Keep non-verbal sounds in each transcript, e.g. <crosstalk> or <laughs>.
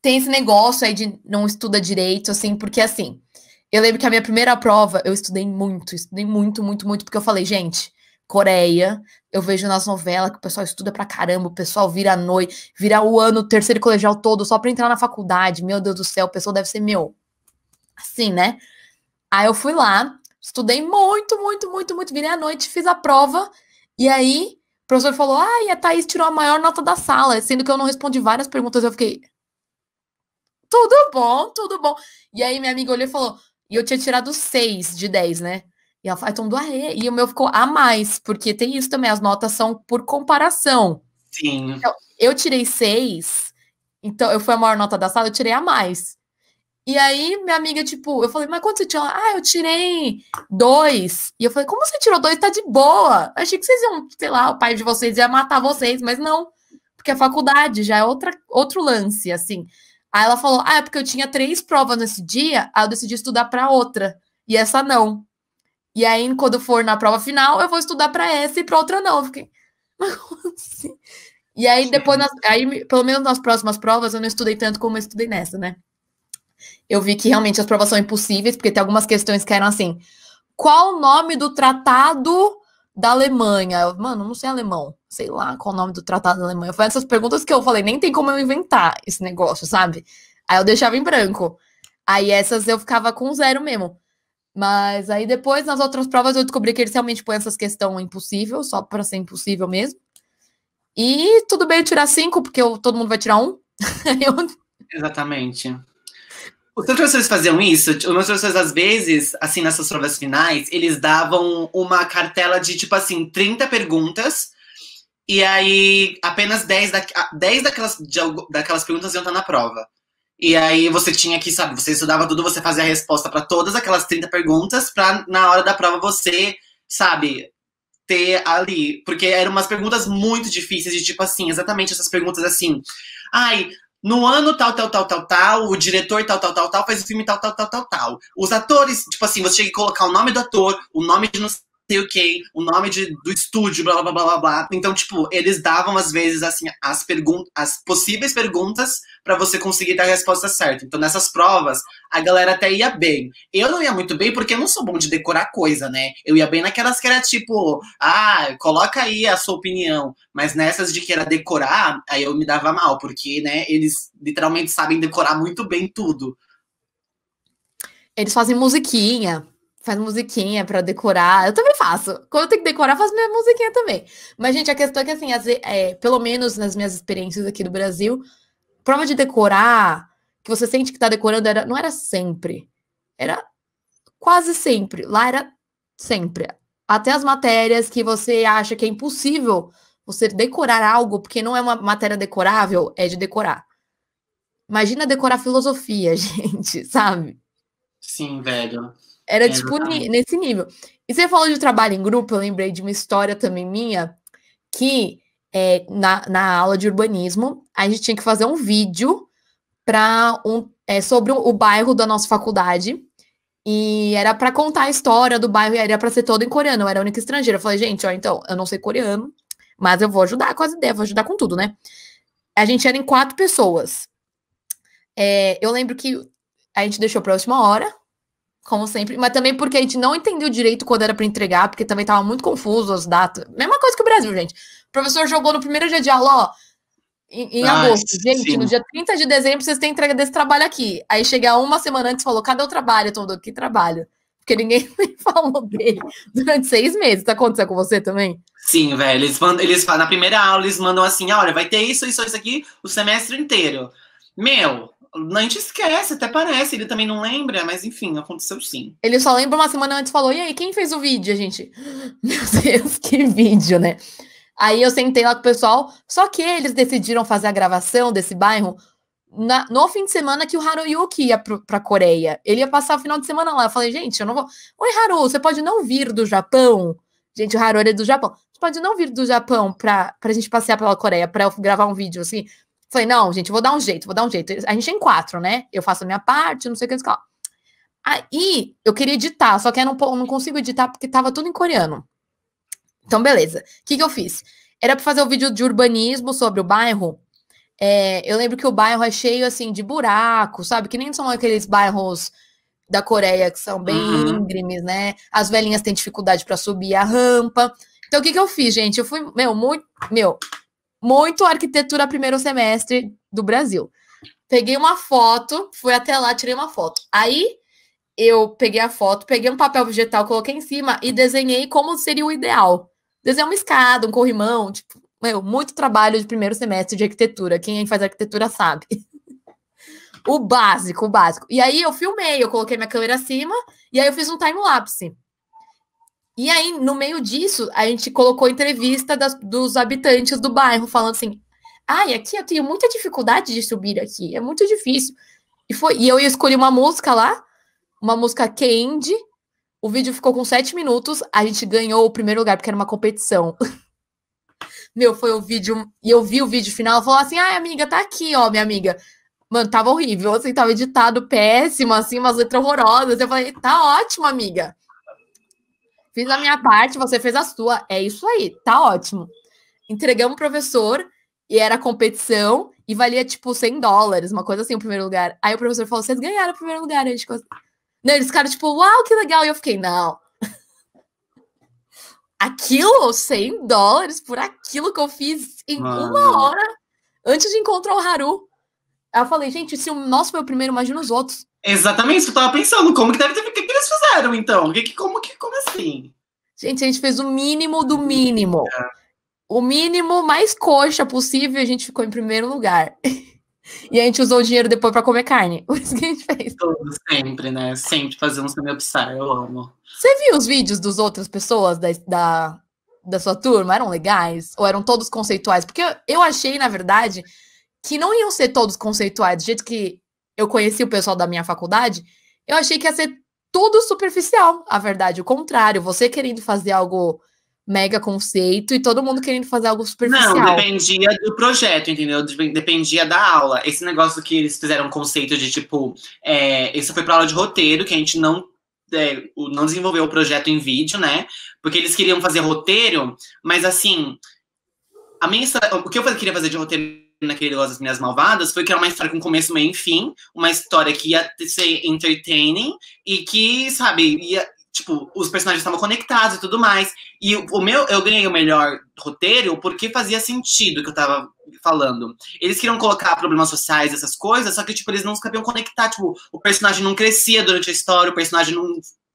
tem esse negócio aí de não estuda direito, assim, porque assim, eu lembro que a minha primeira prova eu estudei muito, estudei muito, muito, muito, porque eu falei, gente, Coreia, eu vejo nas novelas que o pessoal estuda pra caramba, o pessoal vira a noite, vira o ano, terceiro colegial todo, só pra entrar na faculdade, meu Deus do céu, o pessoal deve ser meu. Assim, né? Aí eu fui lá, estudei muito, muito, muito, muito, virei à noite, fiz a prova, e aí o professor falou, ai, ah, a Thaís tirou a maior nota da sala, sendo que eu não respondi várias perguntas, eu fiquei, tudo bom, tudo bom. E aí minha amiga olhou e falou, e eu tinha tirado seis de dez né? E ela falou, então do E o meu ficou a mais, porque tem isso também, as notas são por comparação. Sim. Então, eu tirei seis então eu fui a maior nota da sala, eu tirei a mais. E aí, minha amiga, tipo, eu falei, mas quanto você tirou? Ah, eu tirei dois. E eu falei, como você tirou dois? Tá de boa. Eu achei que vocês iam, sei lá, o pai de vocês ia matar vocês, mas não. Porque a faculdade já é outra, outro lance, assim. Aí ela falou: Ah, é porque eu tinha três provas nesse dia, aí eu decidi estudar para outra. E essa não. E aí, quando for na prova final, eu vou estudar para essa e para outra não. Eu fiquei. E aí, depois, nas, aí, pelo menos nas próximas provas, eu não estudei tanto como eu estudei nessa, né? Eu vi que realmente as provas são impossíveis, porque tem algumas questões que eram assim: qual o nome do tratado da Alemanha. Eu, mano, não sei alemão. Sei lá qual o nome do tratado da Alemanha. Foi essas perguntas que eu falei, nem tem como eu inventar esse negócio, sabe? Aí eu deixava em branco. Aí essas eu ficava com zero mesmo. Mas aí depois, nas outras provas, eu descobri que eles realmente põem essas questões impossível, só para ser impossível mesmo. E tudo bem tirar cinco, porque eu, todo mundo vai tirar um. <laughs> eu... Exatamente. Os professores faziam isso, os professores, às vezes, assim, nessas provas finais, eles davam uma cartela de, tipo assim, 30 perguntas, e aí apenas 10, da, 10 daquelas, de, daquelas perguntas iam estar na prova. E aí você tinha que, sabe, você estudava tudo, você fazia a resposta para todas aquelas 30 perguntas, pra na hora da prova você, sabe, ter ali. Porque eram umas perguntas muito difíceis, de tipo assim, exatamente essas perguntas assim. Ai, no ano tal, tal, tal, tal, tal, o diretor tal, tal, tal, tal, faz o filme tal, tal, tal, tal, tal. Os atores, tipo assim, você chega a colocar o nome do ator, o nome de não sei o o nome de, do estúdio, blá, blá, blá, blá, blá. Então, tipo, eles davam, às vezes, assim, as, perguntas as possíveis perguntas para você conseguir dar a resposta certa. Então, nessas provas, a galera até ia bem. Eu não ia muito bem porque eu não sou bom de decorar coisa, né? Eu ia bem naquelas que era, tipo, ah, coloca aí a sua opinião. Mas nessas de que era decorar, aí eu me dava mal, porque, né, eles literalmente sabem decorar muito bem tudo. Eles fazem musiquinha, faz musiquinha para decorar. Eu também faço. Quando eu tenho que decorar, faço minha musiquinha também. Mas, gente, a questão é que, assim, as, é, pelo menos nas minhas experiências aqui do Brasil, prova de decorar, que você sente que tá decorando, era, não era sempre. Era quase sempre. Lá era sempre. Até as matérias que você acha que é impossível você decorar algo, porque não é uma matéria decorável, é de decorar. Imagina decorar filosofia, <laughs> gente, sabe? Sim, velho. Era, é, tipo, nesse nível. E você falou de trabalho em grupo, eu lembrei de uma história também minha, que é, na, na aula de urbanismo, a gente tinha que fazer um vídeo para um, é, sobre o bairro da nossa faculdade. E era para contar a história do bairro, e era para ser todo em coreano, eu era a única estrangeira. Eu falei, gente, ó, então, eu não sei coreano, mas eu vou ajudar com as ideias, vou ajudar com tudo, né? A gente era em quatro pessoas. É, eu lembro que a gente deixou para a última hora, como sempre. Mas também porque a gente não entendeu direito quando era para entregar, porque também tava muito confuso as datas. Mesma coisa que o Brasil, gente. O professor jogou no primeiro dia de aula, ó, em, em ah, agosto. Gente, sim. no dia 30 de dezembro vocês têm entrega desse trabalho aqui. Aí chega uma semana antes e falou: cadê o trabalho? Tom, que trabalho? Porque ninguém <laughs> falou dele durante seis meses. Tá acontecendo com você também? Sim, velho. Eles mandam, eles, na primeira aula, eles mandam assim: olha, vai ter isso, isso, isso aqui o semestre inteiro. Meu, a gente esquece, até parece, ele também não lembra, mas enfim, aconteceu sim. Ele só lembra uma semana antes falou: e aí, quem fez o vídeo, a gente? <gasps> Meu Deus, que vídeo, né? Aí eu sentei lá com o pessoal, só que eles decidiram fazer a gravação desse bairro na, no fim de semana que o Haruyuki ia pro, pra Coreia. Ele ia passar o final de semana lá. Eu falei, gente, eu não vou. Oi, Haru, você pode não vir do Japão? Gente, o Haru é do Japão. Você pode não vir do Japão pra, pra gente passear pela Coreia, pra eu gravar um vídeo assim. Falei, não, gente, vou dar um jeito, vou dar um jeito. A gente tem quatro, né? Eu faço a minha parte, não sei o que. Lá. Aí eu queria editar, só que eu não, não consigo editar porque tava tudo em coreano. Então, beleza. O que, que eu fiz? Era para fazer o um vídeo de urbanismo sobre o bairro. É, eu lembro que o bairro é cheio assim de buracos, sabe? Que nem são aqueles bairros da Coreia que são bem uhum. íngremes, né? As velhinhas têm dificuldade para subir a rampa. Então, o que, que eu fiz, gente? Eu fui, meu, muito. Meu, muito arquitetura primeiro semestre do Brasil. Peguei uma foto, fui até lá, tirei uma foto. Aí eu peguei a foto, peguei um papel vegetal, coloquei em cima e desenhei como seria o ideal. Desenhei uma escada, um corrimão, tipo, meu, muito trabalho de primeiro semestre de arquitetura. Quem faz arquitetura sabe. <laughs> o básico, o básico. E aí eu filmei, eu coloquei minha câmera acima e aí eu fiz um time lapse. E aí, no meio disso, a gente colocou entrevista das, dos habitantes do bairro, falando assim: ai, ah, aqui eu tenho muita dificuldade de subir aqui, é muito difícil. E, foi, e eu escolhi uma música lá, uma música Candy. O vídeo ficou com sete minutos, a gente ganhou o primeiro lugar, porque era uma competição. <laughs> Meu, foi o vídeo. E eu vi o vídeo final falou assim: ai, amiga, tá aqui, ó, minha amiga. Mano, tava horrível, assim, tava editado péssimo, assim, umas letras horrorosas. Eu falei, tá ótimo, amiga. Fiz a minha parte, você fez a sua. É isso aí, tá ótimo. Entregamos o professor e era competição e valia tipo 100 dólares, uma coisa assim, o primeiro lugar. Aí o professor falou: vocês ganharam o primeiro lugar. Aí a gente Não, eles ficaram tipo, uau, que legal. E eu fiquei, não. <laughs> Aquilo, 100 dólares por aquilo que eu fiz em Mano. uma hora antes de encontrar o Haru. Aí eu falei, gente, se é o nosso foi o primeiro, imagina os outros. Exatamente, isso eu tava pensando, como que deve ter vocês fizeram, então? Que, como, que, como assim? Gente, a gente fez o mínimo do mínimo. O mínimo mais coxa possível, a gente ficou em primeiro lugar. E a gente usou o dinheiro depois para comer carne. Por <laughs> isso que a gente fez. Tudo, sempre, né? Sempre fazendo semi-upsar, eu amo. Você viu os vídeos dos outras pessoas da, da, da sua turma? Eram legais? Ou eram todos conceituais? Porque eu, eu achei, na verdade, que não iam ser todos conceituais. Do jeito que eu conheci o pessoal da minha faculdade, eu achei que ia ser tudo superficial. A verdade, o contrário. Você querendo fazer algo mega conceito e todo mundo querendo fazer algo superficial. Não, dependia do projeto, entendeu? Dependia da aula. Esse negócio que eles fizeram conceito de tipo, é, isso foi para aula de roteiro, que a gente não é, não desenvolveu o projeto em vídeo, né? Porque eles queriam fazer roteiro, mas assim, a minha o que eu queria fazer de roteiro naquele negócio das Minhas Malvadas foi que era uma história com começo, meio e fim, uma história que ia ser entertaining e que, sabe, ia, tipo, os personagens estavam conectados e tudo mais. E o meu, eu ganhei o melhor roteiro porque fazia sentido o que eu tava falando. Eles queriam colocar problemas sociais, essas coisas, só que, tipo, eles não sabiam conectar. Tipo, o personagem não crescia durante a história, o personagem não,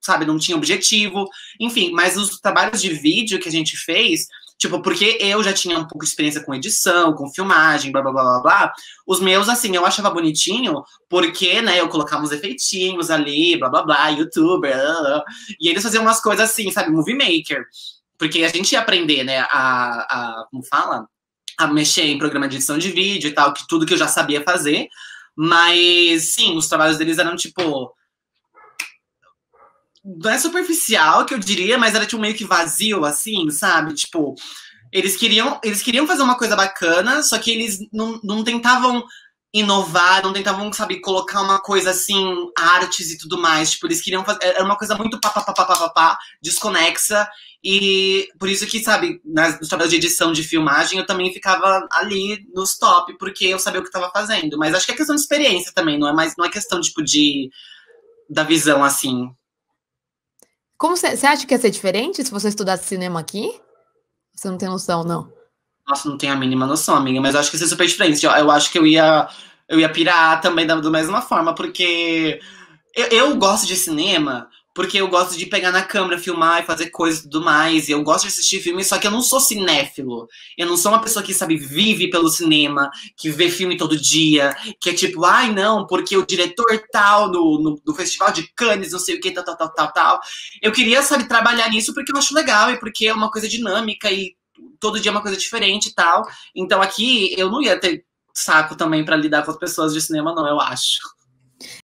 sabe, não tinha objetivo. Enfim, mas os trabalhos de vídeo que a gente fez Tipo, porque eu já tinha um pouco de experiência com edição, com filmagem, blá blá blá blá blá. Os meus, assim, eu achava bonitinho, porque, né, eu colocava uns efeitinhos ali, blá blá blá, youtuber. Blá, ah, blá. Ah, ah. E eles faziam umas coisas assim, sabe, movie maker. Porque a gente ia aprender, né, a, a como fala? A mexer em programa de edição de vídeo e tal, que tudo que eu já sabia fazer. Mas sim, os trabalhos deles eram tipo não é superficial que eu diria, mas era tipo meio que vazio, assim, sabe? Tipo, eles queriam, eles queriam fazer uma coisa bacana, só que eles não, não tentavam inovar, não tentavam, sabe, colocar uma coisa assim, artes e tudo mais. Tipo, eles queriam fazer. Era uma coisa muito pá, pá, pá, pá, pá, pá, pá desconexa. E por isso que, sabe, nas, nos trabalhos de edição de filmagem, eu também ficava ali nos top, porque eu sabia o que estava fazendo. Mas acho que é questão de experiência também, não é mais, não é questão, tipo, de. da visão assim. Como você acha que ia ser diferente se você estudasse cinema aqui? Você não tem noção, não? Nossa, não tenho a mínima noção, amiga, mas eu acho que ia ser super diferente. Eu, eu acho que eu ia, eu ia pirar também da, da mesma forma, porque eu, eu gosto de cinema, porque eu gosto de pegar na câmera, filmar e fazer coisas e tudo mais. E eu gosto de assistir filmes, só que eu não sou cinéfilo. Eu não sou uma pessoa que, sabe, vive pelo cinema, que vê filme todo dia, que é tipo, ai não, porque o diretor tal no, no, no Festival de Cannes, não sei o que, tal, tal, tal, tal, tal. Eu queria, sabe, trabalhar nisso porque eu acho legal e porque é uma coisa dinâmica e todo dia é uma coisa diferente e tal. Então aqui eu não ia ter saco também para lidar com as pessoas de cinema, não, eu acho.